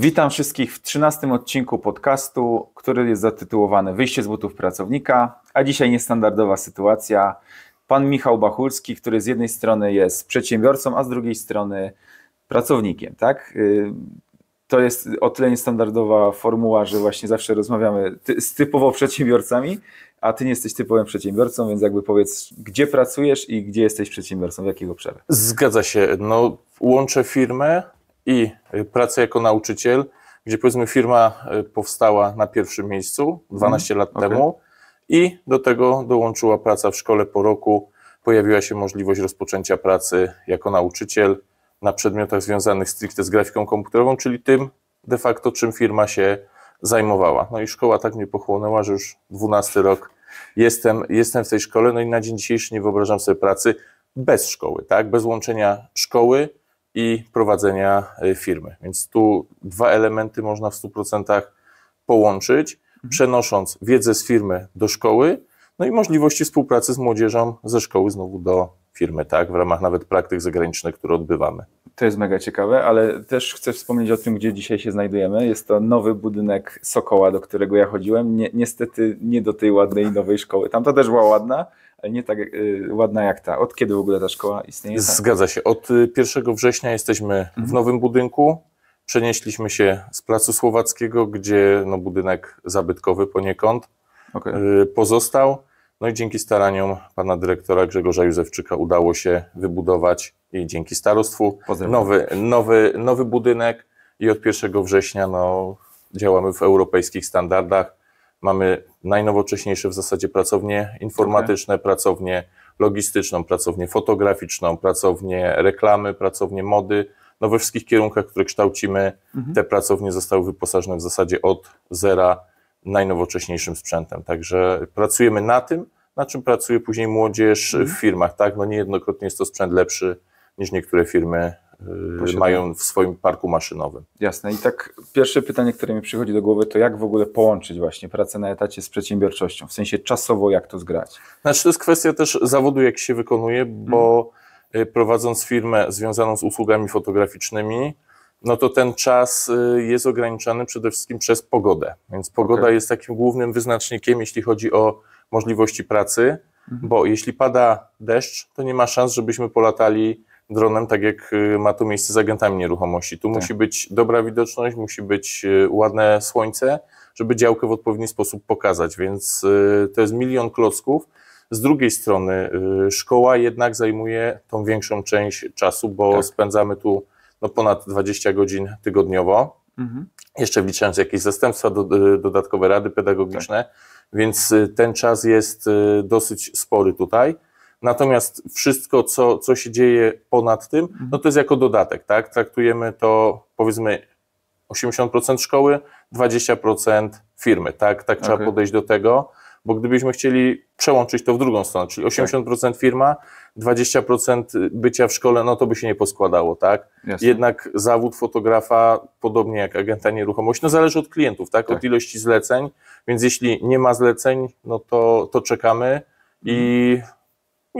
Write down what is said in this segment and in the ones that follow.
Witam wszystkich w 13 odcinku podcastu, który jest zatytułowany Wyjście z butów pracownika, a dzisiaj niestandardowa sytuacja. Pan Michał Bachulski, który z jednej strony jest przedsiębiorcą, a z drugiej strony pracownikiem, tak? Y, to jest o tyle niestandardowa formuła, że właśnie zawsze rozmawiamy z typowo przedsiębiorcami, a ty nie jesteś typowym przedsiębiorcą, więc jakby powiedz, gdzie pracujesz i gdzie jesteś przedsiębiorcą, w jakich obszarze? Zgadza się. No, łączę firmę, i pracę jako nauczyciel, gdzie powiedzmy firma e, powstała na pierwszym miejscu 12 mm, lat okay. temu i do tego dołączyła praca w szkole po roku. Pojawiła się możliwość rozpoczęcia pracy jako nauczyciel na przedmiotach związanych stricte z grafiką komputerową, czyli tym de facto, czym firma się zajmowała. No i szkoła tak mnie pochłonęła, że już 12 rok jestem, jestem w tej szkole, no i na dzień dzisiejszy nie wyobrażam sobie pracy bez szkoły, tak? Bez łączenia szkoły i prowadzenia y, firmy. Więc tu dwa elementy można w 100% połączyć, mhm. przenosząc wiedzę z firmy do szkoły, no i możliwości współpracy z młodzieżą ze szkoły znowu do firmy, tak, w ramach nawet praktyk zagranicznych, które odbywamy. To jest mega ciekawe, ale też chcę wspomnieć o tym, gdzie dzisiaj się znajdujemy. Jest to nowy budynek Sokoła, do którego ja chodziłem. niestety nie do tej ładnej nowej szkoły. Tamta też była ładna, nie tak y, ładna jak ta. Od kiedy w ogóle ta szkoła istnieje? Tak. Zgadza się. Od 1 y, września jesteśmy mhm. w nowym budynku. Przenieśliśmy się z Placu Słowackiego, gdzie no, budynek zabytkowy poniekąd okay. pozostał. No i dzięki staraniom pana dyrektora Grzegorza Józefczyka udało się wybudować i dzięki starostwu nowy, nowy, nowy budynek i od 1 września no, działamy w europejskich standardach. Mamy najnowocześniejsze w zasadzie pracownie informatyczne, okay. pracownie logistyczną, pracownię fotograficzną, pracownię reklamy, pracownię mody. No we wszystkich kierunkach, które kształcimy, mhm. te pracownie zostały wyposażone w zasadzie od zera najnowocześniejszym sprzętem. Także pracujemy na tym, na czym pracuje później młodzież mhm. w firmach. Tak? No niejednokrotnie jest to sprzęt lepszy niż niektóre firmy Yy, mają w swoim parku maszynowym. Jasne. I tak pierwsze pytanie, które mi przychodzi do głowy, to jak w ogóle połączyć właśnie pracę na etacie z przedsiębiorczością? W sensie czasowo jak to zgrać? Znaczy to jest kwestia też zawodu, jak się wykonuje, bo hmm. prowadząc firmę związaną z usługami fotograficznymi, no to ten czas y, jest ograniczany przede wszystkim przez pogodę. Więc pogoda okay. jest takim głównym wyznacznikiem, jeśli chodzi o możliwości pracy, hmm. bo jeśli pada deszcz, to nie ma szans, żebyśmy polatali dronem, tak jak y, ma to miejsce z agentami nieruchomości. Tu tak. musi być dobra widoczność, musi być y, ładne słońce, żeby działkę w odpowiedni sposób pokazać, więc y, to jest milion klocków. Z drugiej strony szkoła jednak zajmuje tą większą część czasu, bo tak. spędzamy tu no, ponad 20 godzin tygodniowo, mhm. jeszcze wliczając jakieś zastępstwa, do, dodatkowe rady pedagogiczne, tak. więc ten czas jest dosyć spory tutaj. Natomiast wszystko, co, co się dzieje ponad tym, no to jest jako dodatek, tak? Traktujemy to powiedzmy 80% szkoły, 20% firmy, tak? Tak trzeba okay. podejść do tego, bo gdybyśmy chcieli przełączyć to w drugą stronę, czyli 80% tak. firma, 20% bycia w szkole, no to by się nie poskładało, tak? Jasne. Jednak zawód fotografa, podobnie jak agenta nieruchomości, no zależy od klientów, tak? tak? Od ilości zleceń, więc jeśli nie ma zleceń, no to, to czekamy i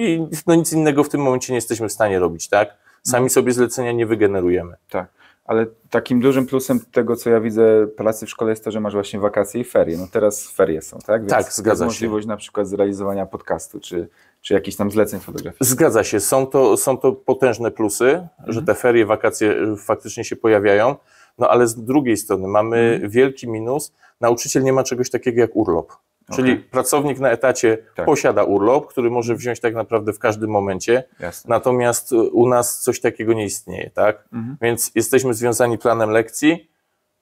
i no nic innego w tym momencie nie jesteśmy w stanie robić, tak? Sami mhm. sobie zlecenia nie wygenerujemy. Tak. Ale takim dużym plusem tego, co ja widzę pracy w szkole jest to, że masz właśnie wakacje i ferie. No teraz ferie są, tak? Więc tak, zgadza jest się. możliwość na przykład zrealizowania podcastu, czy, czy jakichś tam zleceń fotograficznych. Zgadza się. Są to, są to potężne plusy, mhm. że te ferie, wakacje y, faktycznie się pojawiają. No ale z drugiej strony mamy mhm. wielki minus. Nauczyciel nie ma czegoś takiego jak urlop. Czyli okay. pracownik na etacie tak. posiada urlop, który może wziąć tak naprawdę w każdym momencie. Jasne. Natomiast y, u nas coś takiego nie istnieje, tak? Mhm. Więc jesteśmy związani planem lekcji.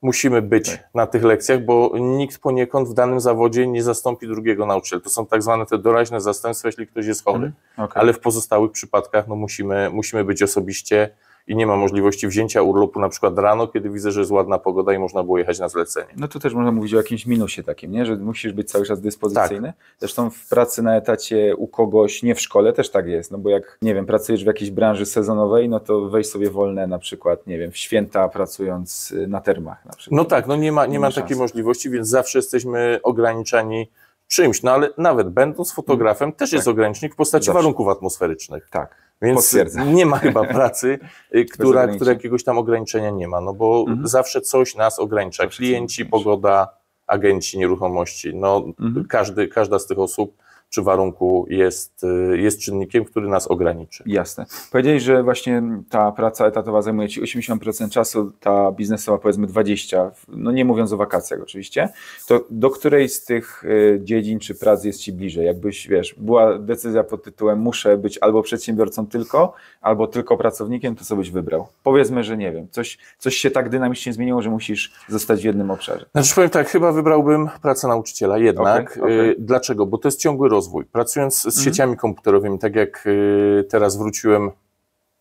Musimy być tak. na tych lekcjach, bo nikt poniekąd w danym zawodzie nie zastąpi drugiego nauczyciela. To są tak zwane te doraźne zastępstwa, jeśli ktoś jest chory. Mhm. Okay. Ale w pozostałych przypadkach no, musimy, musimy być osobiście i nie ma możliwości wzięcia urlopu na przykład rano, kiedy widzę, że jest ładna pogoda i można było jechać na zlecenie. No to też można mówić o jakimś minusie takim, nie? że musisz być cały czas dyspozycyjny. Tak. Zresztą w pracy na etacie u kogoś, nie w szkole też tak jest, no bo jak, nie wiem, pracujesz w jakiejś branży sezonowej, no to weź sobie wolne na przykład, nie wiem, w święta pracując y, na termach na przykład. No tak, no nie ma, nie, nie ma, ma takiej możliwości, więc zawsze jesteśmy ograniczani czymś, no ale nawet będąc fotografem też tak. jest ogranicznik w postaci Zawsze. warunków atmosferycznych. Tak. Więc nie ma chyba pracy, y, która, która jakiegoś tam ograniczenia nie ma, no bo mhm. zawsze coś nas ogranicza. Zawsze Klienci, pogoda, agenci nieruchomości. No, mhm. każdy, każda z tych osób czy warunku jest, y, jest czynnikiem, który nas ograniczy. Jasne. Powiedziałeś, że właśnie ta praca etatowa zajmuje Ci 80% czasu, ta biznesowa powiedzmy 20%, no nie mówiąc o wakacjach oczywiście, to do której z tych y, dziedzin czy prac jest Ci bliżej? Jakbyś, wiesz, była decyzja pod tytułem muszę być albo przedsiębiorcą tylko, albo tylko pracownikiem, to co byś wybrał? Powiedzmy, że nie wiem, coś, coś się tak dynamicznie zmieniło, że musisz zostać w jednym obszarze. Znaczy powiem tak, chyba wybrałbym pracę nauczyciela jednak. Okay, okay. Dlaczego? Bo to jest ciągły rozwój rozwój. Pracując z mhm. sieciami komputerowymi, tak jak y, teraz wróciłem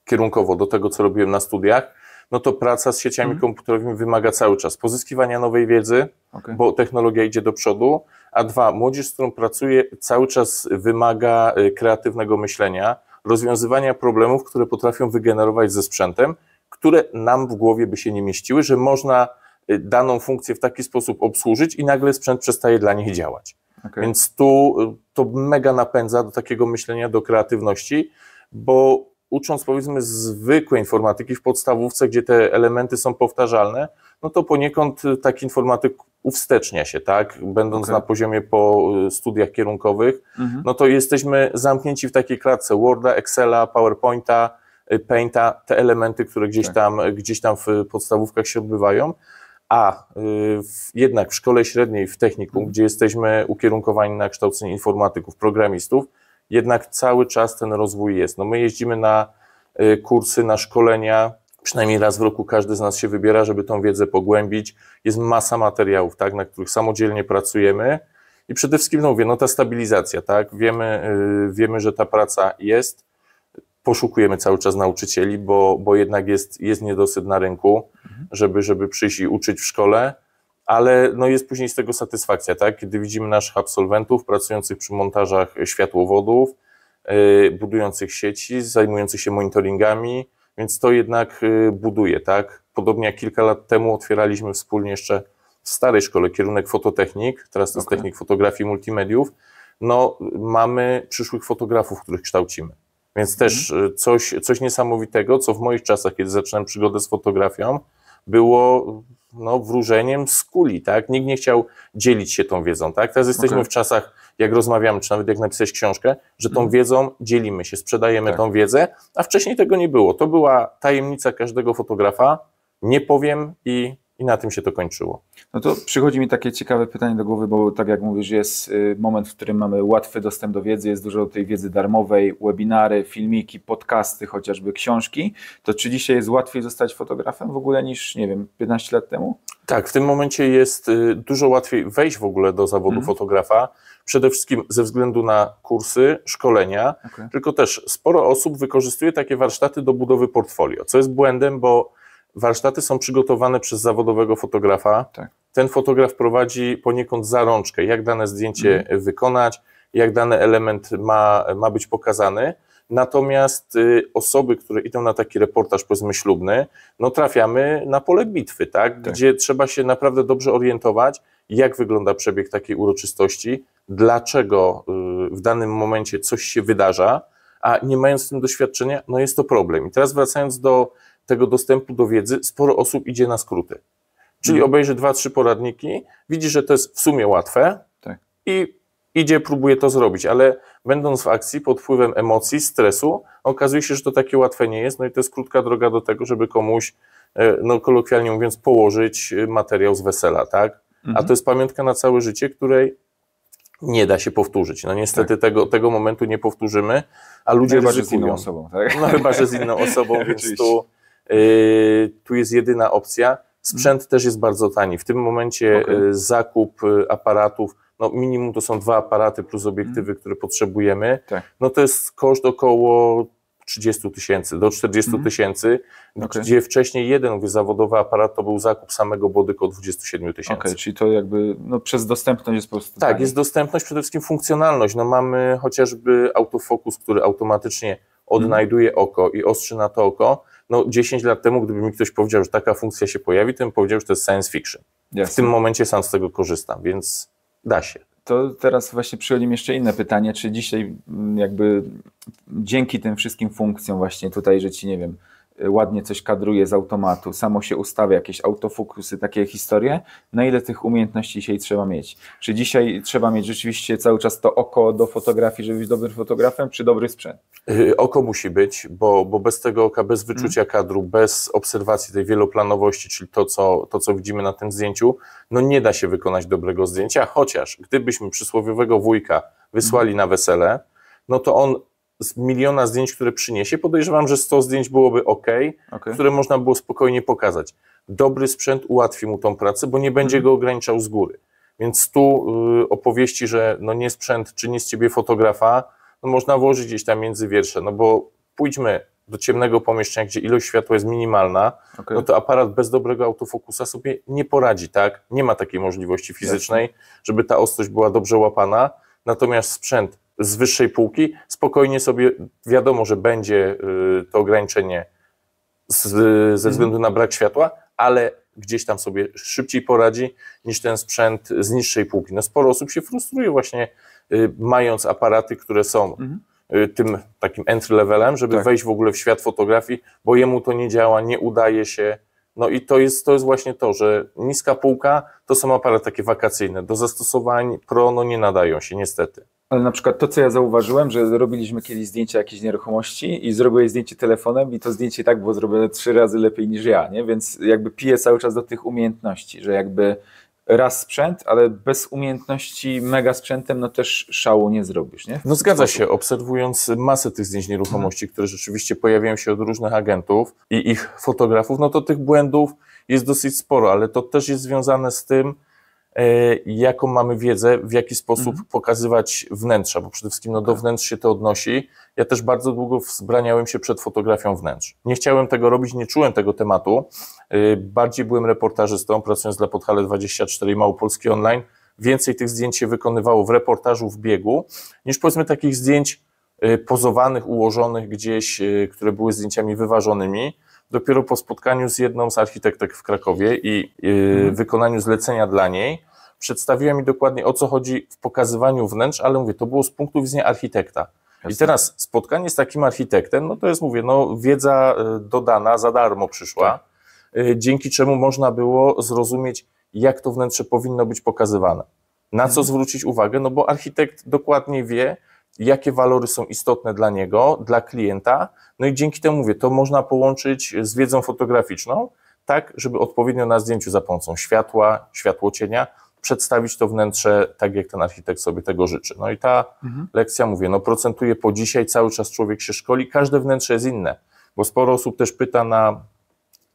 kierunkowo do tego, co robiłem na studiach, no to praca z sieciami mhm. komputerowymi wymaga cały czas pozyskiwania nowej wiedzy, okay. bo technologia idzie do przodu, a dwa, młodzież, z którą pracuję, cały czas wymaga y, kreatywnego myślenia, rozwiązywania problemów, które potrafią wygenerować ze sprzętem, które nam w głowie by się nie mieściły, że można y, daną funkcję w taki sposób obsłużyć i nagle sprzęt przestaje dla nich działać. Okay. Więc tu to mega napędza do takiego myślenia, do kreatywności, bo ucząc powiedzmy zwykłej informatyki w podstawówce, gdzie te elementy są powtarzalne, no to poniekąd y, taki informatyk uwstecznia się, tak? Będąc okay. na poziomie po y, studiach kierunkowych, mhm. no to jesteśmy zamknięci w takiej klatce Worda, Excela, PowerPointa, y, Painta, te elementy, które gdzieś, tak. tam, gdzieś tam w podstawówkach się odbywają a y, jednak w szkole średniej, w technikum, mhm. gdzie jesteśmy ukierunkowani na kształcenie informatyków, programistów, jednak cały czas ten rozwój jest. No my jeździmy na y, kursy, na szkolenia, przynajmniej raz w roku każdy z nas się wybiera, żeby tą wiedzę pogłębić. Jest masa materiałów, tak, na których samodzielnie pracujemy. I przede wszystkim, no mówię, no ta stabilizacja, tak, wiemy, y, wiemy że ta praca jest, poszukujemy cały czas nauczycieli, bo, bo jednak jest, jest niedosyt na rynku żeby, żeby przyjść i uczyć w szkole, ale no jest później z tego satysfakcja, tak? Kiedy widzimy naszych absolwentów pracujących przy montażach światłowodów, y, budujących sieci, zajmujących się monitoringami, więc to jednak y, buduje, tak? Podobnie jak kilka lat temu otwieraliśmy wspólnie jeszcze w starej szkole kierunek fototechnik, teraz to okay. jest technik fotografii multimediów, no mamy przyszłych fotografów, których kształcimy. Więc też mhm. y, coś, coś niesamowitego, co w moich czasach, kiedy zaczynałem przygodę z fotografią, było no, wróżeniem z kuli, tak? Nikt nie chciał dzielić się tą wiedzą, tak? Teraz jesteśmy okay. w czasach, jak rozmawiamy, czy nawet jak napisałeś książkę, że tą mhm. wiedzą dzielimy się, sprzedajemy tak. tą wiedzę, a wcześniej tego nie było. To była tajemnica każdego fotografa, nie powiem i i na tym się to kończyło. No to przychodzi mi takie ciekawe pytanie do głowy, bo tak jak mówisz, jest y, moment, w którym mamy łatwy dostęp do wiedzy, jest dużo tej wiedzy darmowej, webinary, filmiki, podcasty, chociażby książki. To czy dzisiaj jest łatwiej zostać fotografem w ogóle niż, nie wiem, 15 lat temu? Tak, w tym momencie jest y, dużo łatwiej wejść w ogóle do zawodu mhm. fotografa, przede wszystkim ze względu na kursy, szkolenia, okay. tylko też sporo osób wykorzystuje takie warsztaty do budowy portfolio, co jest błędem, bo Warsztaty są przygotowane przez zawodowego fotografa. Tak. Ten fotograf prowadzi poniekąd zarączkę, jak dane zdjęcie mhm. wykonać, jak dany element ma, ma być pokazany. Natomiast y, osoby, które idą na taki reportaż powiedzmy ślubny, no trafiamy na pole bitwy, tak? tak. Gdzie tak. trzeba się naprawdę dobrze orientować, jak wygląda przebieg takiej uroczystości, dlaczego y, w danym momencie coś się wydarza, a nie mając z tym doświadczenia, no jest to problem. I teraz wracając do tego dostępu do wiedzy sporo osób idzie na skróty. Czyli mhm. obejrzy dwa, trzy poradniki, widzi, że to jest w sumie łatwe tak. i idzie, próbuje to zrobić, ale będąc w akcji pod wpływem emocji, stresu, okazuje się, że to takie łatwe nie jest, no i to jest krótka droga do tego, żeby komuś, e, no kolokwialnie mówiąc, położyć e, materiał z wesela, tak? Mhm. A to jest pamiątka na całe życie, której nie da się powtórzyć. No niestety tak. tego, tego momentu nie powtórzymy, a ludzie no, chyba, ryzykują. Że z inną osobą, tak? No chyba, że z inną osobą, więc tu Y, tu jest jedyna opcja. Sprzęt też jest bardzo tani. W tym momencie y, okay. zakup y, aparatów, no minimum to są dwa aparaty plus obiektywy, mhm. które potrzebujemy. Tak. No to jest koszt około 30 tysięcy do 40 mhm. tysięcy, okay. gdzie wcześniej jeden zawodowy aparat to był zakup samego bodyko 27 tysięcy. Okay, czyli to jakby no, przez dostępność jest po prostu. Tak, tanie. jest dostępność, przede wszystkim funkcjonalność. No, mamy chociażby autofokus, który automatycznie odnajduje oko i ostrzy na to oko no 10 lat temu, gdyby mi ktoś powiedział, że taka funkcja się pojawi, to bym powiedział, że to jest science fiction. Jasne. W tym momencie sam z tego korzystam, więc da się. To teraz właśnie przychodzi jeszcze inne pytanie, czy dzisiaj mm, jakby dzięki tym wszystkim funkcjom właśnie tutaj, że ci nie wiem, Y, ładnie coś kadruje z automatu, samo się ustawia, jakieś autofokusy, takie historie, na ile tych umiejętności dzisiaj trzeba mieć? Czy dzisiaj trzeba mieć rzeczywiście cały czas to oko do fotografii, żeby być dobrym fotografem, czy dobry sprzęt? Y, oko musi być, bo, bo bez tego oka, bez wyczucia hmm. kadru, bez obserwacji tej wieloplanowości, czyli to co, to, co widzimy na tym zdjęciu, no nie da się wykonać dobrego zdjęcia, chociaż gdybyśmy przysłowiowego wujka wysłali hmm. na wesele, no to on z miliona zdjęć, które przyniesie, podejrzewam, że 100 zdjęć byłoby ok, okay. które można było spokojnie pokazać. Dobry sprzęt ułatwi mu tą pracę, bo nie będzie mhm. go ograniczał z góry. Więc tu y, opowieści, że no nie sprzęt czy nie z ciebie fotografa, no można włożyć gdzieś tam między wiersze, no bo pójdźmy do ciemnego pomieszczenia, gdzie ilość światła jest minimalna, okay. no to aparat bez dobrego autofokusa sobie nie poradzi, tak? Nie ma takiej możliwości fizycznej, Jasne. żeby ta ostrość była dobrze łapana, natomiast sprzęt z wyższej półki, spokojnie sobie wiadomo, że będzie y, to ograniczenie z, ze mhm. względu na brak światła, ale gdzieś tam sobie szybciej poradzi niż ten sprzęt z niższej półki. No sporo osób się frustruje właśnie y, mając aparaty, które są mhm. y, tym takim entry levelem, żeby tak. wejść w ogóle w świat fotografii, bo jemu to nie działa, nie udaje się. No i to jest, to jest właśnie to, że niska półka to są aparaty takie wakacyjne, do zastosowań pro no nie nadają się niestety. Ale na przykład to, co ja zauważyłem, że robiliśmy kiedyś zdjęcie jakiejś nieruchomości i zrobiłeś zdjęcie telefonem i to zdjęcie i tak było zrobione trzy razy lepiej niż ja, nie? Więc jakby piję cały czas do tych umiejętności, że jakby raz sprzęt, ale bez umiejętności mega sprzętem, no też szału nie zrobisz, nie? No zgadza się, obserwując masę tych zdjęć nieruchomości, mhm. które rzeczywiście pojawiają się od różnych agentów i ich fotografów, no to tych błędów jest dosyć sporo, ale to też jest związane z tym, E, jaką mamy wiedzę, w jaki sposób mhm. pokazywać wnętrza, bo przede wszystkim no, do tak. wnętrz się to odnosi. Ja też bardzo długo wzbraniałem się przed fotografią wnętrz. Nie chciałem tego robić, nie czułem tego tematu. E, bardziej byłem reportażystą, pracując dla Podhale 24 i Małopolski Online. Więcej tych zdjęć się wykonywało w reportażu, w biegu, niż powiedzmy takich zdjęć e, pozowanych, ułożonych gdzieś, które były zdjęciami wyważonymi dopiero po spotkaniu z jedną z architektek w Krakowie i yy, wykonaniu zlecenia dla niej, przedstawiła mi dokładnie o co chodzi w pokazywaniu wnętrz, ale mówię, to było z punktu widzenia architekta. I teraz spotkanie z takim architektem, no to jest, mówię, no, wiedza y, dodana, za darmo przyszła, tak. Y, dzięki czemu można było zrozumieć, jak to wnętrze powinno być pokazywane. Na co mhm. zwrócić uwagę, no bo architekt dokładnie wie, jakie walory są istotne dla niego, dla klienta. No i dzięki temu mówię, to można połączyć z wiedzą fotograficzną, tak, żeby odpowiednio na zdjęciu za pomocą światła, światło cienia przedstawić to wnętrze tak, jak ten architekt sobie tego życzy. No i ta mhm. lekcja, mówię, no procentuje po dzisiaj, cały czas człowiek się szkoli, każde wnętrze jest inne, bo sporo osób też pyta na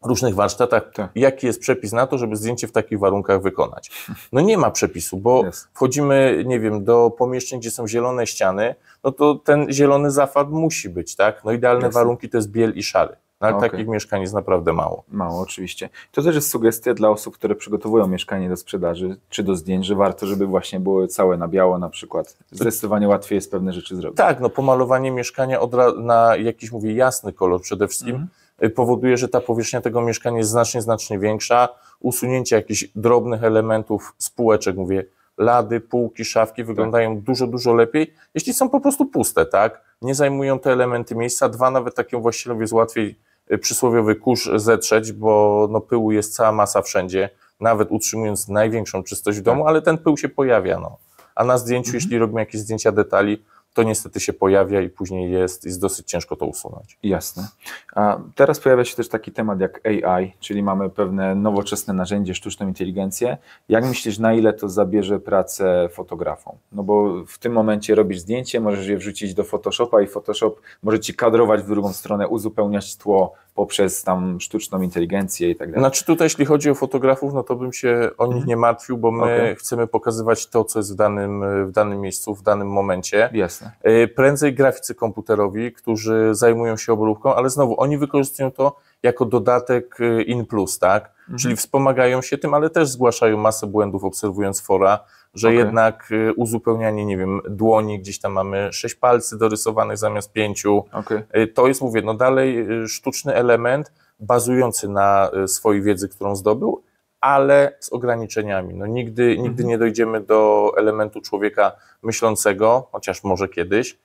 różnych warsztatach, tak. jaki jest przepis na to, żeby zdjęcie w takich warunkach wykonać. No nie ma przepisu, bo yes. wchodzimy, nie wiem, do pomieszczeń, gdzie są zielone ściany, no to ten zielony zafad musi być, tak? No idealne yes. warunki to jest biel i szary. No, ale okay. takich mieszkań jest naprawdę mało. Mało, oczywiście. To też jest sugestia dla osób, które przygotowują mieszkanie do sprzedaży czy do zdjęć, że warto, żeby właśnie było całe na biało na przykład. Zdecydowanie łatwiej jest pewne rzeczy zrobić. Tak, no pomalowanie mieszkania na jakiś, mówię, jasny kolor przede wszystkim. Mm -hmm powoduje, że ta powierzchnia tego mieszkania jest znacznie, znacznie większa. Usunięcie jakichś drobnych elementów spółeczek, mówię, lady, półki, szafki wyglądają tak. dużo, dużo lepiej, jeśli są po prostu puste, tak? Nie zajmują te elementy miejsca. Dwa, nawet takiemu właścicielowi jest łatwiej y, przysłowiowy kurz zetrzeć, bo no, pyłu jest cała masa wszędzie, nawet utrzymując największą czystość w domu, tak. ale ten pył się pojawia, no. A na zdjęciu, mhm. jeśli robimy jakieś zdjęcia detali, to niestety się pojawia i później jest, jest dosyć ciężko to usunąć. Jasne. A teraz pojawia się też taki temat jak AI, czyli mamy pewne nowoczesne narzędzie, sztuczną inteligencję. Jak myślisz, na ile to zabierze pracę fotografom? No bo w tym momencie robisz zdjęcie, możesz je wrzucić do Photoshopa i Photoshop może ci kadrować w drugą stronę, uzupełniać tło, poprzez tam sztuczną inteligencję i tak dalej. Znaczy tutaj jeśli chodzi o fotografów, no to bym się o nich mhm. nie martwił, bo my okay. chcemy pokazywać to, co jest w danym, w danym miejscu, w danym momencie. Jasne. Y, prędzej graficy komputerowi, którzy zajmują się obróbką, ale znowu oni wykorzystują to jako dodatek y, in plus, tak? Mhm. Czyli wspomagają się tym, ale też zgłaszają masę błędów obserwując fora, że okay. jednak y, uzupełnianie, nie wiem, dłoni, gdzieś tam mamy sześć palcy dorysowanych zamiast pięciu. Okay. To jest, mówię, no dalej y, sztuczny element bazujący na y, swojej wiedzy, którą zdobył, ale z ograniczeniami. No nigdy, mhm. nigdy nie dojdziemy do elementu człowieka myślącego, chociaż może kiedyś,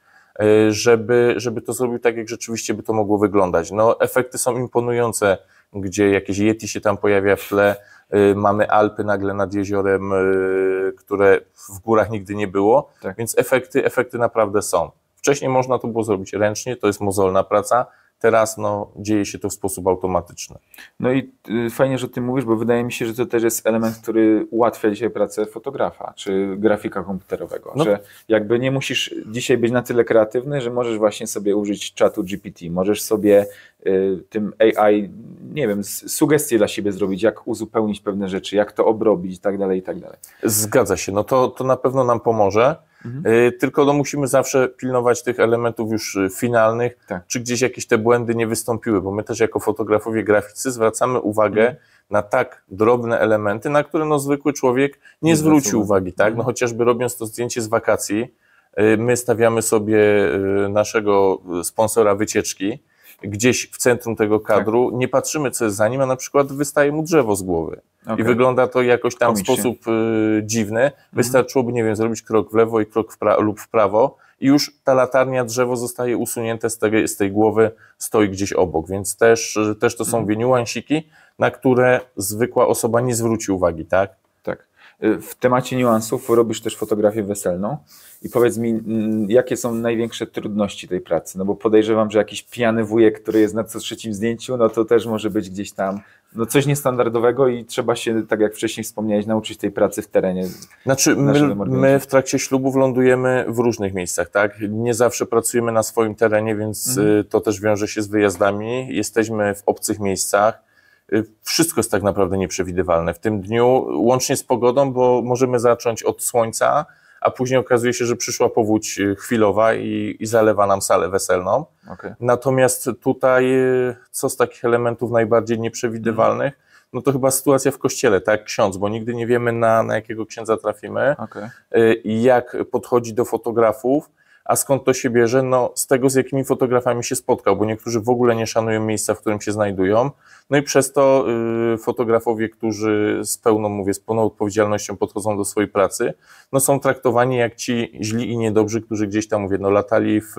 żeby, żeby to zrobił tak, jak rzeczywiście by to mogło wyglądać. No efekty są imponujące gdzie jakieś Yeti się tam pojawia w tle, y, mamy Alpy nagle nad jeziorem, y, które w górach nigdy nie było, tak. więc efekty, efekty naprawdę są. Wcześniej można to było zrobić ręcznie, to jest mozolna praca, Teraz no, dzieje się to w sposób automatyczny. No i y, fajnie, że ty mówisz, bo wydaje mi się, że to też jest element, który ułatwia dzisiaj pracę fotografa czy grafika komputerowego. No. Że jakby nie musisz dzisiaj być na tyle kreatywny, że możesz właśnie sobie użyć czatu GPT, możesz sobie y, tym AI, nie wiem, sugestie dla siebie zrobić, jak uzupełnić pewne rzeczy, jak to obrobić i tak dalej, i tak dalej. Zgadza się, no to, to na pewno nam pomoże. Mhm. Y, tylko no, musimy zawsze pilnować tych elementów już y, finalnych, tak. czy gdzieś jakieś te błędy nie wystąpiły, bo my też jako fotografowie graficy zwracamy uwagę mhm. na tak drobne elementy, na które no, zwykły człowiek nie, nie zwróci uwagi. Tak? Mhm. No, chociażby robiąc to zdjęcie z wakacji, y, my stawiamy sobie naszego sponsora wycieczki gdzieś w centrum tego kadru, tak. nie patrzymy co jest za nim, a na przykład wystaje mu drzewo z głowy okay. i wygląda to jakoś tam w sposób y, dziwny. Mhm. Wystarczyłoby, nie wiem, zrobić krok w lewo i krok w pra- lub w prawo i już ta latarnia drzewo zostaje usunięte z tej, z tej głowy, stoi gdzieś obok, więc też, też to są mhm. niuansiki, na które zwykła osoba nie zwróci uwagi, tak? Y, w temacie niuansów robisz też fotografię weselną i powiedz mi, mm, jakie są największe trudności tej pracy? No bo podejrzewam, że jakiś pijany wujek, który jest na co trzecim zdjęciu, no to też może być gdzieś tam no coś niestandardowego i trzeba się, tak jak wcześniej wspomniałeś, nauczyć tej pracy w terenie. Znaczy, my, my, w trakcie ślubów lądujemy w różnych miejscach, tak? Nie zawsze pracujemy na swoim terenie, więc mhm. Y, to też wiąże się z wyjazdami. Jesteśmy w obcych miejscach Y, wszystko jest tak naprawdę nieprzewidywalne w tym dniu, łącznie z pogodą, bo możemy zacząć od słońca, a później okazuje się, że przyszła powódź y, chwilowa i, i zalewa nam salę weselną. Okay. Natomiast tutaj, y, co z takich elementów najbardziej nieprzewidywalnych? Mm. No to chyba sytuacja w kościele, tak, ksiądz, bo nigdy nie wiemy, na, na jakiego księdza trafimy, okay. jak podchodzi do fotografów. A skąd to się bierze? No, z tego, z jakimi fotografami się spotkał, bo niektórzy w ogóle nie szanują miejsca, w którym się znajdują. No i przez to y, fotografowie, którzy z pełną, mówię, z pełną odpowiedzialnością podchodzą do swojej pracy, no są traktowani jak ci źli i niedobrzy, którzy gdzieś tam, mówię, no latali w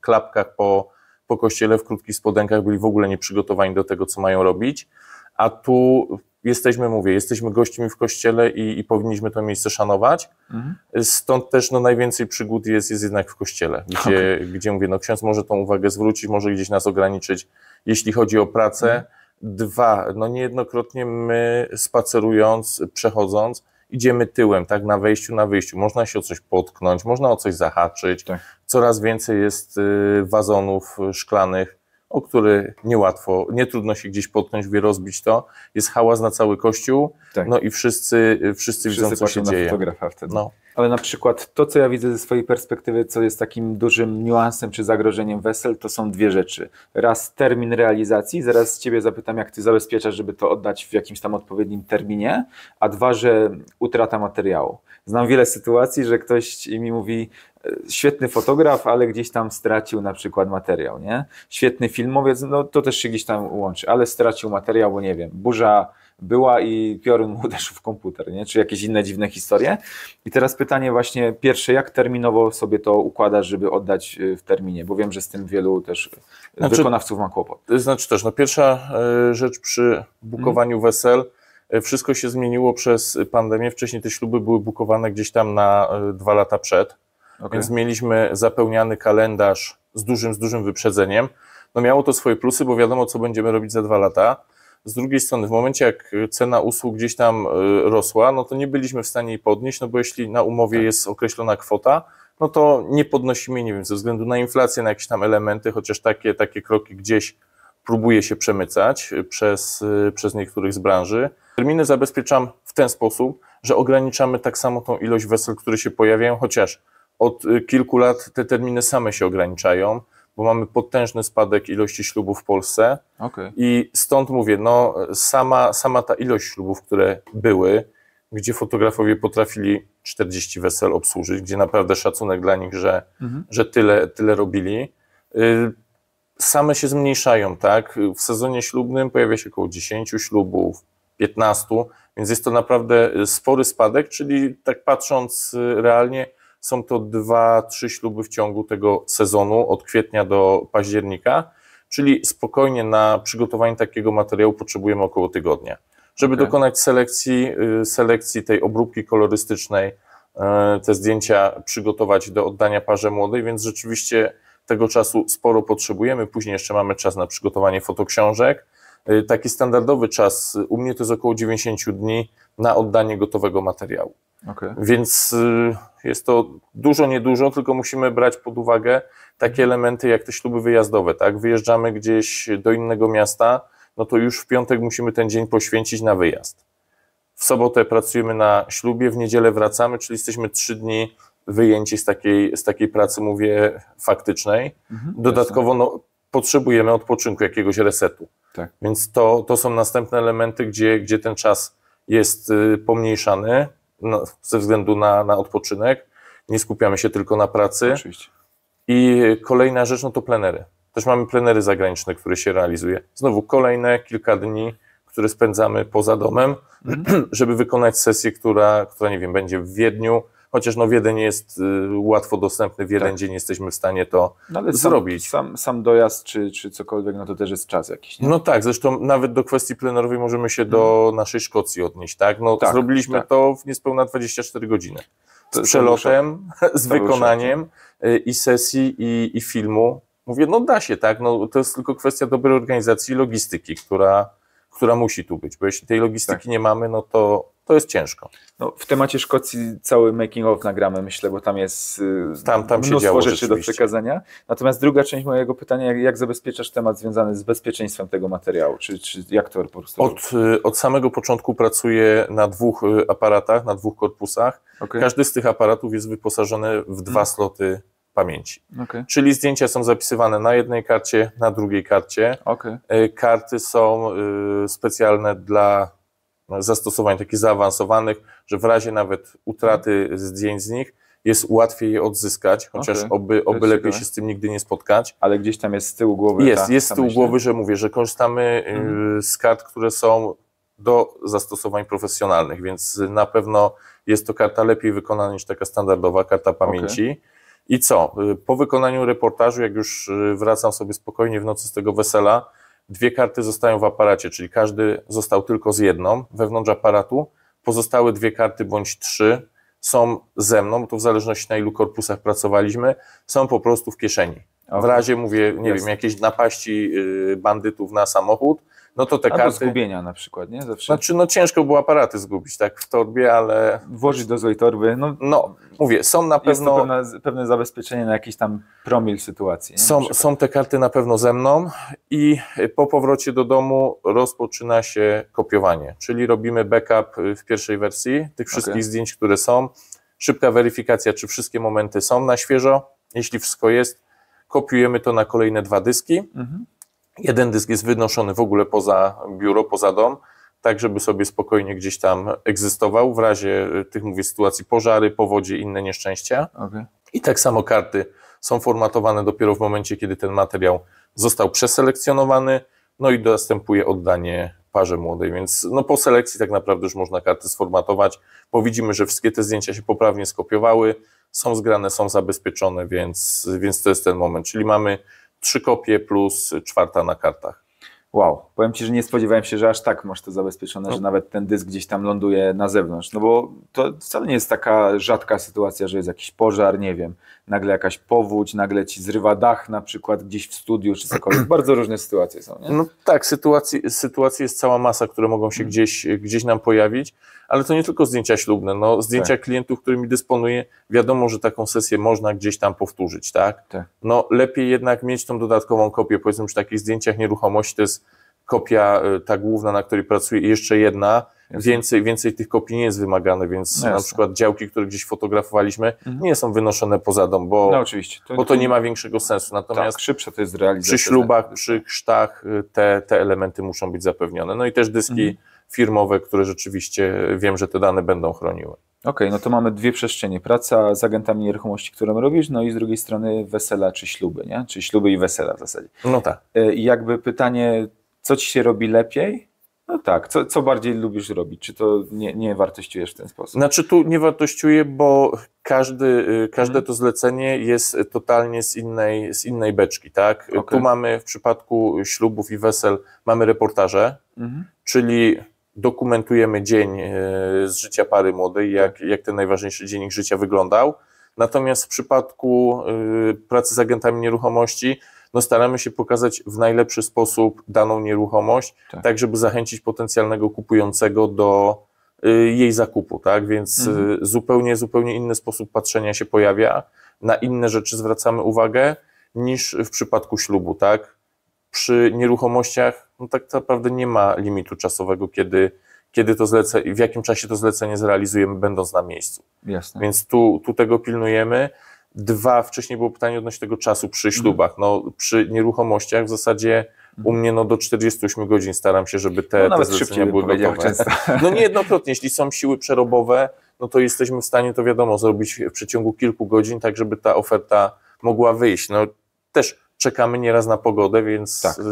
klapkach po, po kościele, w krótkich spodenkach, byli w ogóle nieprzygotowani do tego, co mają robić. A tu jesteśmy, mówię, jesteśmy gośćmi w kościele i, i powinniśmy to miejsce szanować. Mhm. Stąd też no, najwięcej przygód jest, jest jednak w kościele, gdzie, okay. gdzie mówię, no, ksiądz może tą uwagę zwrócić, może gdzieś nas ograniczyć, jeśli chodzi o pracę. Mhm. Dwa, no niejednokrotnie my spacerując, przechodząc, idziemy tyłem, tak, na wejściu, na wyjściu. Można się o coś potknąć, można o coś zahaczyć. Tak. Coraz więcej jest y, wazonów y, szklanych, o który niełatwo, nie trudno się gdzieś potknąć, wie rozbić to. Jest hałas na cały kościół, tak. no i wszyscy, wszyscy, wszyscy widzą, co się dzieje. fotografa wtedy. No. Ale na przykład to, co ja widzę ze swojej perspektywy, co jest takim dużym niuansem czy zagrożeniem wesel, to są dwie rzeczy. Raz termin realizacji, zaraz Ciebie zapytam, jak Ty zabezpieczasz, żeby to oddać w jakimś tam odpowiednim terminie, a dwa, że utrata materiału. Znam wiele sytuacji, że ktoś mi mówi, świetny fotograf, ale gdzieś tam stracił na przykład materiał, nie? Świetny filmowiec, no to też się gdzieś tam łączy, ale stracił materiał, bo nie wiem, burza była i piorun mu uderzył w komputer, nie? czy jakieś inne dziwne historie. I teraz pytanie właśnie pierwsze, jak terminowo sobie to układasz, żeby oddać y, w terminie, bo wiem, że z tym wielu też y, znaczy, wykonawców ma kłopot. Znaczy też, no pierwsza y, rzecz przy bukowaniu hmm. wesel, wszystko się zmieniło przez pandemię, wcześniej te śluby były bukowane gdzieś tam na dwa lata przed, Okay. Więc mieliśmy zapełniany kalendarz z dużym, z dużym wyprzedzeniem. No miało to swoje plusy, bo wiadomo, co będziemy robić za dwa lata. Z drugiej strony, w momencie jak cena usług gdzieś tam y, rosła, no to nie byliśmy w stanie jej podnieść, no bo jeśli na umowie tak. jest określona kwota, no to nie podnosimy nie wiem, ze względu na inflację, na jakieś tam elementy, chociaż takie, takie kroki gdzieś próbuje się przemycać y, przez, y, przez niektórych z branży. Terminy zabezpieczam w ten sposób, że ograniczamy tak samo tą ilość wesel, które się pojawiają, chociaż od y, kilku lat te terminy same się ograniczają, bo mamy potężny spadek ilości ślubów w Polsce. Okay. I stąd mówię, no, sama, sama ta ilość ślubów, które były, gdzie fotografowie potrafili 40 wesel obsłużyć, gdzie naprawdę szacunek dla nich, że, mhm. że tyle, tyle robili. Y, same się zmniejszają, tak? W sezonie ślubnym pojawia się około 10 ślubów, 15, więc jest to naprawdę y, spory spadek, czyli tak patrząc realnie, są to dwa, trzy śluby w ciągu tego sezonu, od kwietnia do października, czyli spokojnie na przygotowanie takiego materiału potrzebujemy około tygodnia. Żeby okay. dokonać selekcji, y, selekcji tej obróbki kolorystycznej, y, te zdjęcia przygotować do oddania parze młodej, więc rzeczywiście tego czasu sporo potrzebujemy. Później jeszcze mamy czas na przygotowanie fotoksiążek. Y, taki standardowy czas u mnie to jest około 90 dni na oddanie gotowego materiału. Okay. Więc y, jest to dużo, niedużo, tylko musimy brać pod uwagę takie elementy jak te śluby wyjazdowe. Tak? Wyjeżdżamy gdzieś do innego miasta, no to już w piątek musimy ten dzień poświęcić na wyjazd. W sobotę pracujemy na ślubie, w niedzielę wracamy, czyli jesteśmy trzy dni wyjęci z takiej, z takiej pracy, mówię, faktycznej. Mhm, Dodatkowo no, potrzebujemy odpoczynku, jakiegoś resetu. Tak. Więc to, to są następne elementy, gdzie, gdzie ten czas jest y, pomniejszany ze względu na, na odpoczynek, nie skupiamy się tylko na pracy. Oczywiście. I kolejna rzecz, no to plenery. Też mamy plenery zagraniczne, które się realizuje. Znowu kolejne kilka dni, które spędzamy poza domem, mhm. żeby wykonać sesję, która, która, nie wiem, będzie w Wiedniu, chociaż no Wiedeń jest y, łatwo dostępny, w jeden tak. dzień jesteśmy w stanie to no, zrobić. Sam, sam, sam, dojazd czy, czy cokolwiek, no to też jest czas jakiś. Nie? No tak, zresztą nawet do kwestii plenerowej możemy się do hmm. naszej Szkocji odnieść, tak? No tak, zrobiliśmy tak. to w niespełna 24 godziny. Z przelotem, tak. z wykonaniem tak, y, i sesji i, i filmu. Mówię, no da się, tak? No, to jest tylko kwestia dobrej organizacji logistyki, która, która musi tu być, bo jeśli tej logistyki tak. nie mamy, no to to jest ciężko. No, w temacie Szkocji cały making of nagramy, myślę, bo tam jest y, tam, tam mnóstwo rzeczy do przekazania. Natomiast druga część mojego pytania, jak, jak, zabezpieczasz temat związany z bezpieczeństwem tego materiału? Czy, czy jak to po prostu... Od, y, od samego początku pracuję na dwóch y, aparatach, na dwóch korpusach. Okay. Każdy z tych aparatów jest wyposażony w dwa hmm. sloty pamięci. Okay. Czyli zdjęcia są zapisywane na jednej karcie, na drugiej karcie. Okay. Karty są specjalne dla zastosowań takich zaawansowanych, że w razie nawet utraty zdjęć z nich jest łatwiej je odzyskać, chociaż okay. oby, oby lepiej się z tym nigdy nie spotkać. Ale gdzieś tam jest z tyłu głowy. Jest, ta, jest z tyłu myśl. głowy, że mówię, że korzystamy y, mhm. z kart, które są do zastosowań profesjonalnych, więc na pewno jest to karta lepiej wykonana niż taka standardowa karta pamięci. Okay. I co? Y, po wykonaniu reportażu, jak już y, wracam sobie spokojnie w nocy z tego wesela, Dwie karty zostają w aparacie, czyli każdy został tylko z jedną wewnątrz aparatu. Pozostałe dwie karty bądź trzy są ze mną, to w zależności na ilu korpusach pracowaliśmy, są po prostu w kieszeni. Okay. W razie, mówię, nie wiem, jakiejś napaści y, bandytów na samochód, no to te karty... zgubienia na przykład, nie? Zawsze. Znaczy, no ciężko było aparaty zgubić, tak, w torbie, ale... Włożyć do złej torby, no... no mówię, są na pewno... Jest to pewne, pewne zabezpieczenie na jakiś tam promil sytuacji. Są, są te karty na pewno ze mną i y, po powrocie do domu rozpoczyna się kopiowanie, czyli robimy backup y, w pierwszej wersji tych wszystkich okay. zdjęć, które są, szybka weryfikacja, czy wszystkie momenty są na świeżo, jeśli wszystko jest, kopiujemy to na kolejne dwa dyski, mhm. Jeden dysk jest wynoszony w ogóle poza biuro, poza dom, tak żeby sobie spokojnie gdzieś tam egzystował w razie y, tych, mówię, sytuacji pożary, powodzie, inne nieszczęścia. Okay. I tak samo karty są formatowane dopiero w momencie, kiedy ten materiał został przeselekcjonowany, no i następuje oddanie parze młodej, więc no po selekcji tak naprawdę już można karty sformatować, bo widzimy, że wszystkie te zdjęcia się poprawnie skopiowały, są zgrane, są zabezpieczone, więc, więc to jest ten moment. Czyli mamy trzy kopie plus czwarta na kartach. Wow, powiem Ci, że nie spodziewałem się, że aż tak masz to zabezpieczone, no. że nawet ten dysk gdzieś tam ląduje na zewnątrz, no bo to wcale nie jest taka rzadka sytuacja, że jest jakiś pożar, nie wiem, nagle jakaś powódź, nagle Ci zrywa dach na przykład gdzieś w studiu czy cokolwiek, bardzo różne sytuacje są, nie? No tak, sytuacji, sytuacji jest cała masa, które mogą się mm. gdzieś, gdzieś nam pojawić ale to nie tylko zdjęcia ślubne, no, zdjęcia tak. klientów, którymi dysponuję, wiadomo, że taką sesję można gdzieś tam powtórzyć, tak? tak? No lepiej jednak mieć tą dodatkową kopię, powiedzmy przy takich zdjęciach nieruchomości to jest kopia e, ta główna, na której pracuję i jeszcze jedna, więcej, więcej tych kopii nie jest wymagane, więc no na przykład działki, które gdzieś fotografowaliśmy, mhm. nie są wynoszone poza dom, bo, no oczywiście. To, bo to nie ma większego sensu. Natomiast tak, szybsze to jest realizacja. Przy ślubach, tak. przy chrztach e, te, te elementy muszą być zapewnione. No i też dyski. Mhm firmowe, które rzeczywiście wiem, że te dane będą chroniły. Okej, okay, no to mamy dwie przestrzenie. Praca z agentami nieruchomości, którą robisz, no i z drugiej strony wesela czy śluby, nie? Czy śluby i wesela w zasadzie. No tak. E, I jakby pytanie, co ci się robi lepiej? No tak, co, co bardziej lubisz robić? Czy to nie, nie wartościujesz w ten sposób? Znaczy tu nie wartościuję, bo każdy, y, każde hmm. to zlecenie jest totalnie z innej, z innej beczki, tak? Okay. Tu mamy w przypadku ślubów i wesel, mamy reportaże, hmm. czyli dokumentujemy dzień e, z życia pary młodej, jak, jak ten najważniejszy dzień ich życia wyglądał. Natomiast w przypadku e, pracy z agentami nieruchomości, no staramy się pokazać w najlepszy sposób daną nieruchomość, tak, tak żeby zachęcić potencjalnego kupującego do e, jej zakupu, tak? Więc mhm. zupełnie, zupełnie inny sposób patrzenia się pojawia. Na inne rzeczy zwracamy uwagę niż w przypadku ślubu, tak? przy nieruchomościach no tak naprawdę nie ma limitu czasowego, kiedy, kiedy to zlece w jakim czasie to zlecenie zrealizujemy, będąc na miejscu. Jasne. Więc tu, tu tego pilnujemy. Dwa, wcześniej było pytanie odnośnie tego czasu przy mhm. ślubach. No, przy nieruchomościach w zasadzie u mhm. mnie no, do 48 godzin staram się, żeby te, no, te zlecenia były gotowe. No niejednokrotnie, jeśli są siły przerobowe, no to jesteśmy w stanie to wiadomo zrobić w przeciągu kilku godzin, tak żeby ta oferta mogła wyjść. No też czekamy nieraz na pogodę, więc tak. Y,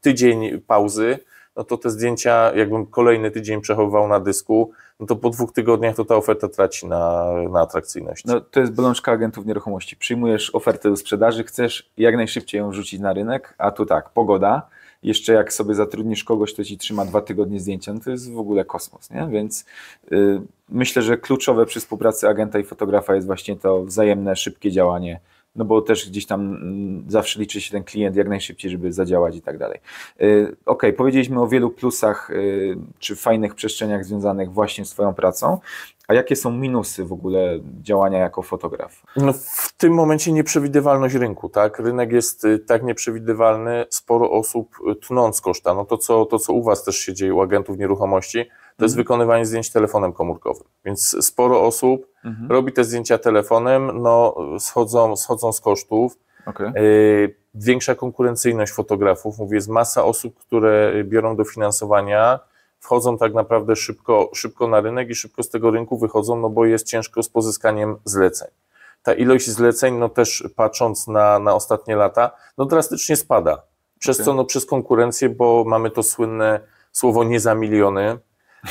tydzień pauzy, no to te zdjęcia, jakbym kolejny tydzień przechowywał na dysku, no to po dwóch tygodniach to ta oferta traci na, na atrakcyjność. No, to jest bolączka agentów nieruchomości. Przyjmujesz ofertę do sprzedaży, chcesz jak najszybciej ją wrzucić na rynek, a tu tak, pogoda, jeszcze jak sobie zatrudnisz kogoś, kto ci trzyma dwa tygodnie zdjęcia, no to jest w ogóle kosmos, nie? Więc y, myślę, że kluczowe przy współpracy agenta i fotografa jest właśnie to wzajemne, szybkie działanie no bo też gdzieś tam mm, zawsze liczy się ten klient jak najszybciej, żeby zadziałać i tak dalej. Y, ok, powiedzieliśmy o wielu plusach y, czy fajnych przestrzeniach związanych właśnie z Twoją pracą. A jakie są minusy w ogóle działania jako fotograf? No w tym momencie nieprzewidywalność rynku, tak? Rynek jest y, tak nieprzewidywalny, sporo osób tnąc koszta. No to, co, to, co u Was też się dzieje, u agentów nieruchomości, to mm. jest mhm. wykonywanie zdjęć telefonem komórkowym. Więc sporo osób mhm. robi te zdjęcia telefonem, no schodzą, schodzą z kosztów. Okay. E, większa konkurencyjność fotografów, mówię, jest masa osób, które biorą dofinansowania, wchodzą tak naprawdę szybko, szybko na rynek i szybko z tego rynku wychodzą, no bo jest ciężko z pozyskaniem zleceń. Ta ilość zleceń, no też patrząc na, na ostatnie lata, no drastycznie spada. Przez okay. co? No przez konkurencję, bo mamy to słynne słowo nie za miliony,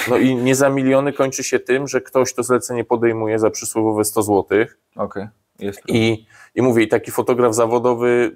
no i nie za miliony kończy się tym, że ktoś to zlecenie podejmuje za przysłowiowe 100 zł. Okej, okay. jest. I, I mówię, i taki fotograf zawodowy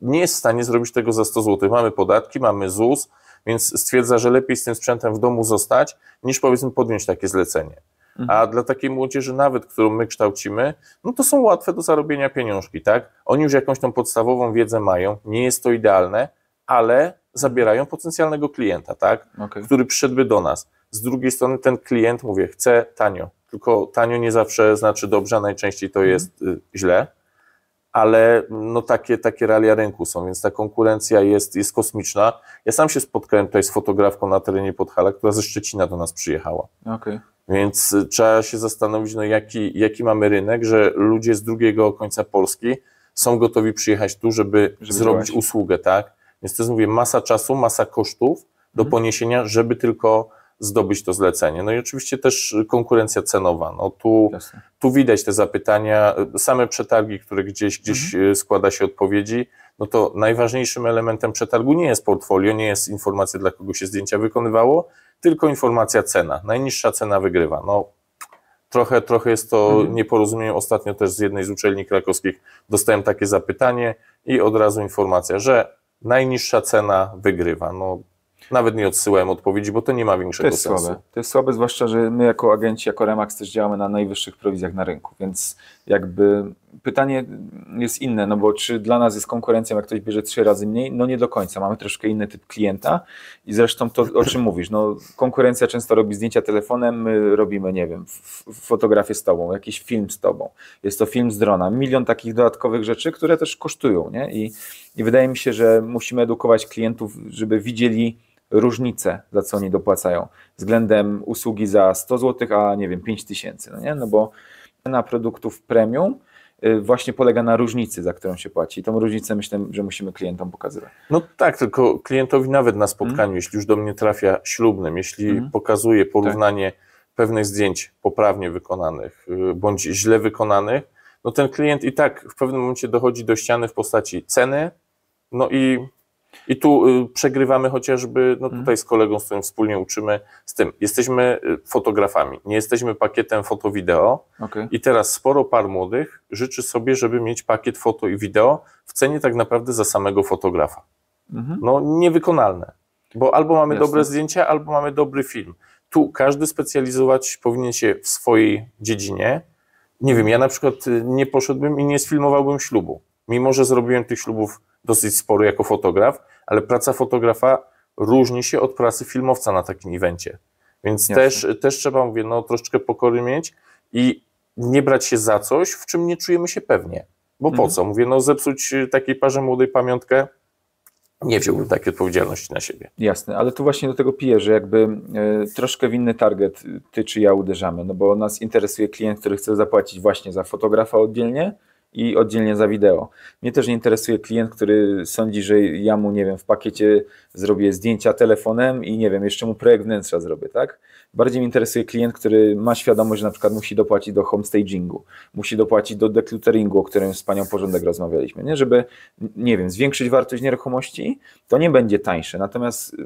nie jest w stanie zrobić tego za 100 zł. Mamy podatki, mamy ZUS, więc stwierdza, że lepiej z tym sprzętem w domu zostać, niż powiedzmy podjąć takie zlecenie. A mhm. dla takiej młodzieży nawet, którą my kształcimy, no to są łatwe do zarobienia pieniążki, tak? Oni już jakąś tą podstawową wiedzę mają, nie jest to idealne, ale zabierają potencjalnego klienta, tak? Okay. Który przyszedłby do nas. Z drugiej strony ten klient, mówię, chce tanio, tylko tanio nie zawsze znaczy dobrze, a najczęściej to mhm. jest y, źle, ale no takie, takie realia rynku są, więc ta konkurencja jest, jest kosmiczna. Ja sam się spotkałem tutaj z fotografką na terenie Podhala, która ze Szczecina do nas przyjechała. Okay. Więc y, trzeba się zastanowić, no jaki, jaki mamy rynek, że ludzie z drugiego końca Polski są gotowi przyjechać tu, żeby, żeby zrobić działać. usługę, tak? Więc to jest, mówię, masa czasu, masa kosztów do mhm. poniesienia, żeby tylko zdobyć to zlecenie. No i oczywiście też konkurencja cenowa. No tu, tu widać te zapytania, same przetargi, które gdzieś, gdzieś mhm. E, składa się odpowiedzi, no to najważniejszym elementem przetargu nie jest portfolio, nie jest informacja, dla kogo się zdjęcia wykonywało, tylko informacja cena. Najniższa cena wygrywa. No, trochę, trochę jest to mhm. nieporozumienie. Ostatnio też z jednej z uczelni krakowskich dostałem takie zapytanie i od razu informacja, że najniższa cena wygrywa. No, nawet nie odsyłałem odpowiedzi, bo to nie ma większego to jest sensu. Słabe. To jest słabe, zwłaszcza, że my jako agenci, jako Remax też działamy na najwyższych prowizjach na rynku, więc jakby pytanie jest inne, no bo czy dla nas jest konkurencją, jak ktoś bierze trzy razy mniej? No nie do końca, mamy troszkę inny typ klienta i zresztą to, o czym mówisz, no konkurencja często robi zdjęcia telefonem, my robimy, nie wiem, fotografię z tobą, jakiś film z tobą, jest to film z drona, milion takich dodatkowych rzeczy, które też kosztują, nie? I, i wydaje mi się, że musimy edukować klientów, żeby widzieli różnicę, za co oni dopłacają względem usługi za 100 zł, a nie wiem, 5 tysięcy, no nie? No bo cena produktów premium y, właśnie polega na różnicy, za którą się płaci. I tą różnicę myślę, że musimy klientom pokazywać. No tak, tylko klientowi nawet na spotkaniu, mm. jeśli już do mnie trafia ślubnym, jeśli mm. pokazuje tak. porównanie tak. pewnych zdjęć poprawnie wykonanych y, bądź źle wykonanych, no ten klient i tak w pewnym momencie dochodzi do ściany w postaci ceny, no i i tu y, przegrywamy chociażby, no mhm. tutaj z kolegą, z którym wspólnie uczymy, z tym. Jesteśmy y, fotografami, nie jesteśmy pakietem foto-wideo. Okay. I teraz sporo par młodych życzy sobie, żeby mieć pakiet foto i wideo w cenie tak naprawdę za samego fotografa. Mhm. No niewykonalne, bo albo mamy Jasne. dobre zdjęcia, albo mamy dobry film. Tu każdy specjalizować powinien się w swojej dziedzinie. Nie wiem, ja na przykład y, nie poszedłbym i nie sfilmowałbym ślubu, mimo że zrobiłem tych ślubów dosyć spory jako fotograf, ale praca fotografa różni się od pracy filmowca na takim evencie. Więc też, też trzeba, mówię, no, troszeczkę pokory mieć i nie brać się za coś, w czym nie czujemy się pewnie. Bo po mhm. co? Mówię, no zepsuć y, takiej parze młodej pamiątkę, nie wziąłbym takiej odpowiedzialności na siebie. Jasne, ale tu właśnie do tego piję, że jakby y, troszkę w inny target ty czy ja uderzamy, no bo nas interesuje klient, który chce zapłacić właśnie za fotografa oddzielnie, i oddzielnie za wideo. Mnie też nie interesuje klient, który sądzi, że ja mu, nie wiem, w pakiecie zrobię zdjęcia telefonem i nie wiem, jeszcze mu projekt wnętrza zrobię, tak? Bardziej mnie interesuje klient, który ma świadomość, że na przykład musi dopłacić do homestagingu, musi dopłacić do declutteringu, o którym z panią porządek rozmawialiśmy, nie? Żeby, nie wiem, zwiększyć wartość nieruchomości, to nie będzie tańsze. Natomiast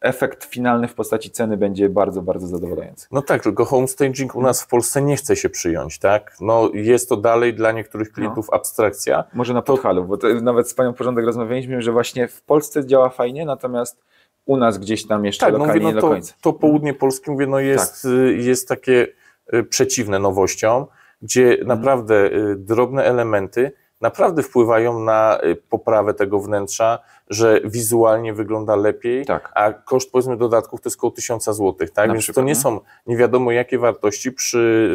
efekt finalny w postaci ceny będzie bardzo, bardzo zadowalający. No tak, tylko homestaging u nas w Polsce nie chce się przyjąć, tak? No jest to dalej dla niektórych klientów no. abstrakcja. Może na Podhalu, bo nawet z Panią Porządek rozmawialiśmy, że właśnie w Polsce działa fajnie, natomiast u nas gdzieś tam jeszcze tak, no lokalnie no mówię, no to, do końca. To południe Polski, mówię, no jest, tak. Y, jest takie y, przeciwne nowościom, gdzie mhm. naprawdę y, drobne elementy naprawdę wpływają na y, poprawę tego wnętrza, że wizualnie wygląda lepiej, tak. a koszt powiedzmy dodatków to jest około 1000 zł, tak? Na Więc przykład, to nie, nie no. są nie wiadomo jakie wartości przy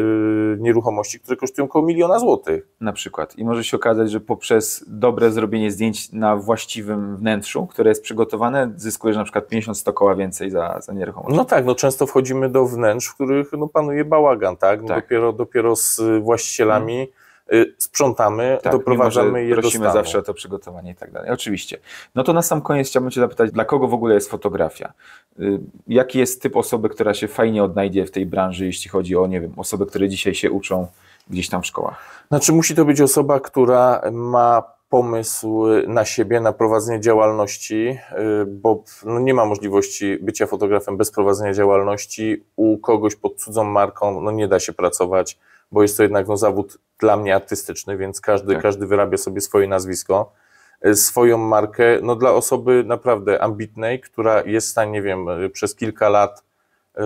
yy, nieruchomości, które kosztują około miliona złotych. Na przykład. I może się okazać, że poprzez dobre zrobienie zdjęć na właściwym wnętrzu, które jest przygotowane, zyskujesz na przykład 50-100 koła więcej za, za nieruchomość. No tak, no często wchodzimy do wnętrz, w których no, panuje bałagan, tak? No tak. Dopiero, dopiero z właścicielami hmm Y, sprzątamy, tak, doprowadzamy mimo, je prosimy do stanu. zawsze o to przygotowanie i tak dalej. Oczywiście. No to na sam koniec chciałbym Cię zapytać, dla kogo w ogóle jest fotografia? Y, jaki jest typ osoby, która się fajnie odnajdzie w tej branży, jeśli chodzi o, nie wiem, osoby, które dzisiaj się uczą gdzieś tam w szkołach? Znaczy musi to być osoba, która ma pomysł na siebie, na prowadzenie działalności, y, bo no nie ma możliwości bycia fotografem bez prowadzenia działalności. U kogoś pod cudzą marką no nie da się pracować bo jest to jednak no, zawód dla mnie artystyczny, więc każdy, tak. każdy wyrabia sobie swoje nazwisko, e, swoją markę. No dla osoby naprawdę ambitnej, która jest w stanie, nie wiem, e, przez kilka lat y,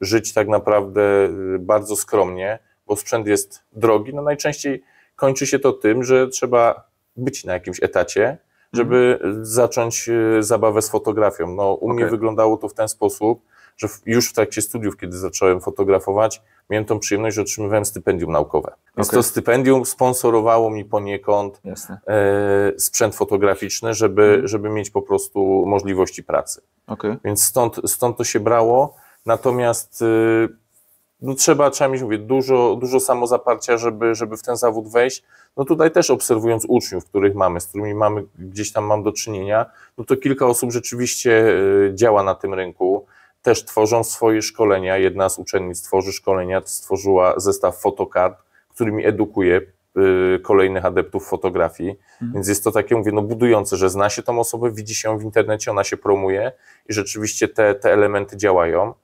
żyć tak naprawdę bardzo skromnie, bo sprzęt jest drogi, no najczęściej kończy się to tym, że trzeba być na jakimś etacie, żeby mhm. zacząć zabawę z fotografią. No, u okay. mnie wyglądało to w ten sposób, że już w trakcie studiów, kiedy zacząłem fotografować, miałem tą przyjemność, że otrzymywałem stypendium naukowe. Więc okay. to stypendium sponsorowało mi poniekąd E, sprzęt fotograficzny, żeby, mhm. żeby mieć po prostu możliwości pracy. Okay. Więc stąd, stąd to się brało. Natomiast y, no trzeba, trzeba mieć, mówię, dużo, dużo samozaparcia, żeby, żeby w ten zawód wejść. No tutaj też obserwując uczniów, których mamy, z którymi mamy, gdzieś tam mam do czynienia, no to kilka osób rzeczywiście y, działa na tym rynku też tworzą swoje szkolenia. Jedna z uczennic tworzy szkolenia, stworzyła zestaw fotokart, którymi edukuje y, kolejnych adeptów fotografii. Mhm. Więc jest to takie, mówię, no budujące, że zna się tą osobę, widzi się w internecie, ona się promuje i rzeczywiście te, te elementy działają.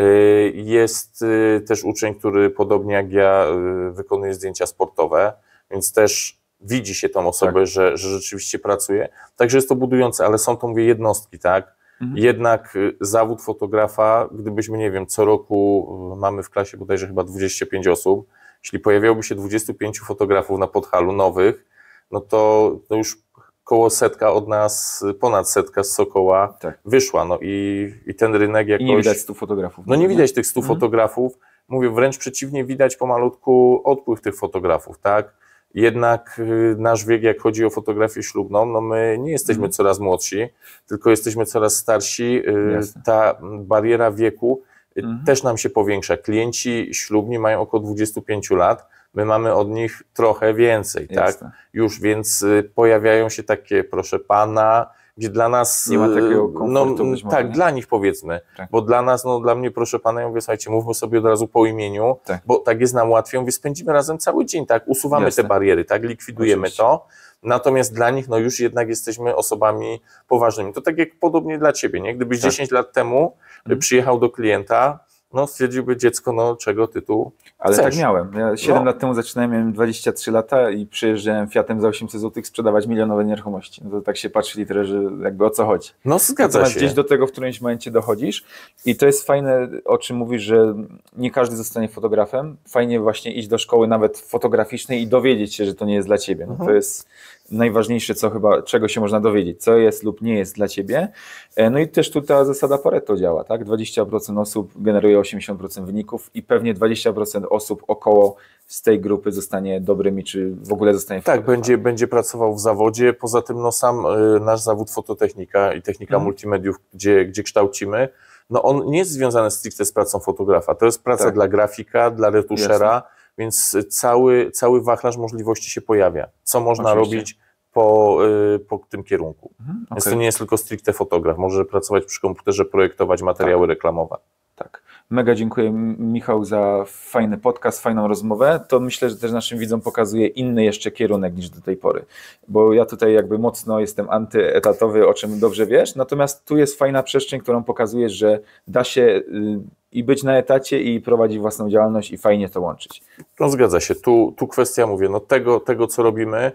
Y, jest y, też uczeń, który podobnie jak ja wykonuje zdjęcia sportowe, więc też widzi się tą osobę, tak. że, że rzeczywiście pracuje. Także jest to budujące, ale są to, mówię, jednostki, tak? Mhm. Jednak y, zawód fotografa, gdybyśmy, nie wiem, co roku y, mamy w klasie bodajże chyba 25 osób, jeśli pojawiałoby się 25 fotografów na Podhalu nowych, no to, to już koło setka od nas, y, ponad setka z Sokoła tak. wyszła. No i, i ten rynek jakoś... I nie widać 100 fotografów. No nie, nie? widać tych 100 mhm. fotografów. Mówię, wręcz przeciwnie, widać pomalutku odpływ tych fotografów, tak? jednak y, nasz wiek, jak chodzi o fotografię ślubną, no my nie jesteśmy mhm. coraz młodsi, tylko jesteśmy coraz starsi. Y, Jasne. Ta bariera wieku y, mhm. też nam się powiększa. Klienci ślubni mają około 25 lat, my mamy od nich trochę więcej, tak? Jasne. tak? Już, więc pojawiają się takie, proszę pana, gdzie dla nas... Nie ma takiego e, komfortu no, Tak, dla nich powiedzmy, tak. bo dla nas, no dla mnie, proszę pana, ja mówię, słuchajcie, mówmy sobie od razu po imieniu, tak. bo tak jest nam łatwiej, mówię, spędzimy razem cały dzień, tak, usuwamy Jasne. te bariery, tak, likwidujemy Oczywiście. to, Natomiast dla nich, no już jednak jesteśmy osobami poważnymi. To tak jak podobnie dla ciebie, nie? Gdybyś tak. 10 lat temu mhm. E, przyjechał do klienta, no stwierdziłby dziecko, no czego tytułu Ale chcesz. tak miałem. Ja 7 no. lat temu zaczynałem, miałem 23 lata i przyjeżdżałem Fiatem za 800 zł sprzedawać milionowe nieruchomości. No to tak się patrzy że jakby o co chodzi. No zgadza Natomiast się. Gdzieś do tego w którymś momencie dochodzisz i to jest fajne, o czym mówisz, że nie każdy zostanie fotografem. Fajnie właśnie iść do szkoły nawet fotograficznej i dowiedzieć się, że to nie jest dla ciebie. No mhm. To jest najważniejsze, co chyba, czego się można dowiedzieć, co jest lub nie jest dla ciebie. E, no i też tu ta zasada Pareto działa, tak? 20% osób generuje 80% wyników i pewnie 20% osób około z tej grupy zostanie dobrymi, czy w ogóle zostanie Tak, będzie, będzie pracował w zawodzie. Poza tym, no sam y, nasz zawód fototechnika i technika mhm. multimediów, gdzie, gdzie kształcimy, no on nie jest związany stricte z pracą fotografa. To jest praca tak. dla grafika, dla retuszera. Jasne więc cały, cały wachlarz możliwości się pojawia. Co można Oczywiście. robić po, y, po tym kierunku. Mhm, okay. Więc to nie jest tylko stricte fotograf. Może pracować przy komputerze, projektować materiały tak. reklamowe. Tak. Mega dziękuję Michał za fajny podcast, fajną rozmowę. To myślę, że też naszym widzom pokazuje inny jeszcze kierunek niż do tej pory. Bo ja tutaj jakby mocno jestem antyetatowy, o czym dobrze wiesz, natomiast tu jest fajna przestrzeń, którą pokazujesz, że da się y, i być na etacie i prowadzić własną działalność i fajnie to łączyć. No zgadza się. Tu, tu kwestia, mówię, no tego, tego co robimy,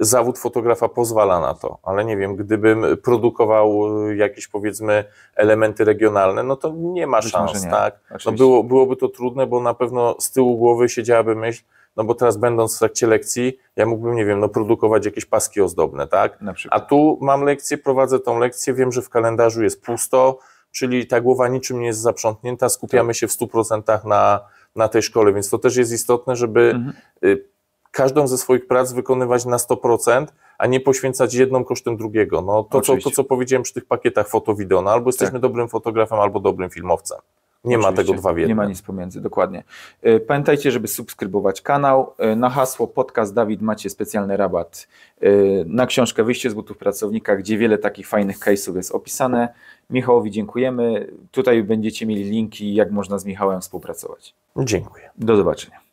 zawód fotografa pozwala na to, ale nie wiem, gdybym produkował y, jakieś powiedzmy elementy regionalne, no to nie ma Być szans, nie. tak? No było, byłoby to trudne, bo na pewno z tyłu głowy siedziałaby myśl, no bo teraz będąc w trakcie lekcji, ja mógłbym, nie wiem, no produkować jakieś paski ozdobne, tak? A tu mam lekcję, prowadzę tą lekcję, wiem, że w kalendarzu jest pusto, czyli ta głowa niczym nie jest zaprzątnięta, skupiamy tak. się w 100% na, na tej szkole, więc to też jest istotne, żeby mhm. Y, każdą ze swoich prac wykonywać na 100%, a nie poświęcać jedną kosztem drugiego. No, to, co, to, co powiedziałem przy tych pakietach foto-wideo, no, albo jesteśmy tak. dobrym fotografem, albo dobrym filmowcem. Nie ma tego dwa w jednym. Nie ma nic pomiędzy, dokładnie. E, pamiętajcie, żeby subskrybować kanał. E, na hasło podcast Dawid macie specjalny rabat e, na książkę Wyjście z butów pracownika, gdzie wiele takich fajnych case'ów jest opisane. Michałowi dziękujemy. Tutaj będziecie mieli linki, jak można z Michałem współpracować. Dziękuję. Do zobaczenia.